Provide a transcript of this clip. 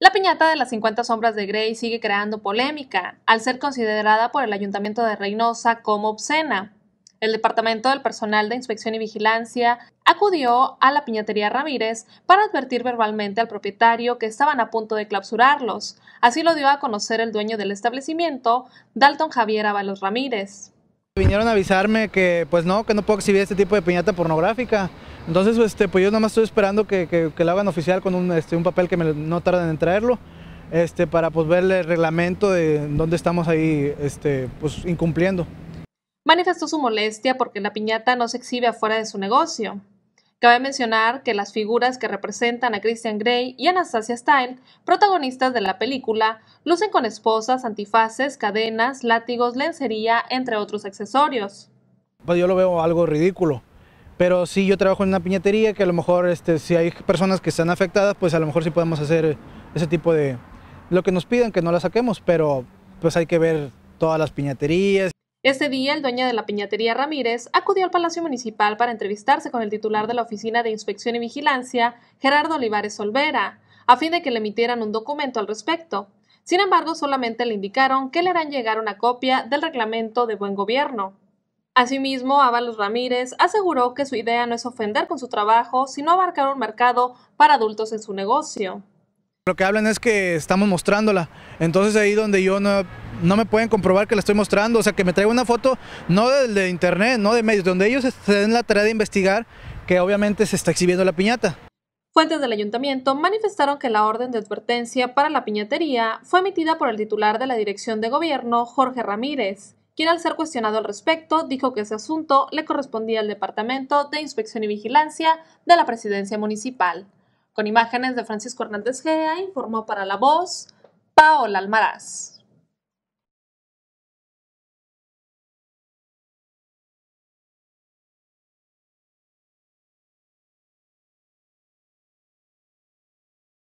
La piñata de las 50 sombras de Grey sigue creando polémica, al ser considerada por el Ayuntamiento de Reynosa como obscena. El Departamento del Personal de Inspección y Vigilancia acudió a la piñatería Ramírez para advertir verbalmente al propietario que estaban a punto de clausurarlos. Así lo dio a conocer el dueño del establecimiento, Dalton Javier Ábalos Ramírez. Vinieron a avisarme que pues no, que no puedo exhibir este tipo de piñata pornográfica. Entonces este, pues yo nada más estoy esperando que, que, hagan oficial con un, este, un papel que me, no tarden en traerlo. Este, para pues ver el reglamento de dónde estamos ahí este, pues, incumpliendo. Manifestó su molestia porque la piñata no se exhibe afuera de su negocio, Cabe mencionar que las figuras que representan a Christian Grey y Anastasia Stein, protagonistas de la película, lucen con esposas, antifaces, cadenas, látigos, lencería, entre otros accesorios. Pues yo lo veo algo ridículo. Pero sí, yo trabajo en una piñatería que a lo mejor este, si hay personas que están afectadas, pues a lo mejor sí podemos hacer ese tipo de... Lo que nos piden, que no la saquemos, pero pues hay que ver todas las piñaterías. Este día, el dueño de la piñatería Ramírez acudió al Palacio Municipal para entrevistarse con el titular de la Oficina de Inspección y Vigilancia, Gerardo Olivares Solvera, a fin de que le emitieran un documento al respecto. Sin embargo, solamente le indicaron que le harán llegar una copia del reglamento de buen gobierno. Asimismo, Ábalos Ramírez aseguró que su idea no es ofender con su trabajo, sino abarcar un mercado para adultos en su negocio. Lo que hablan es que estamos mostrándola, entonces ahí donde yo no no me pueden comprobar que la estoy mostrando, o sea, que me traiga una foto, no de, internet, no de medios, donde ellos se den la tarea de investigar que obviamente se está exhibiendo la piñata. Fuentes del ayuntamiento manifestaron que la orden de advertencia para la piñatería fue emitida por el titular de la Dirección de Gobierno, Jorge Ramírez, quien al ser cuestionado al respecto dijo que ese asunto le correspondía al Departamento de Inspección y Vigilancia de la Presidencia Municipal. Con imágenes de Francisco Hernández Gea, informó para La Voz, Paola Almaraz.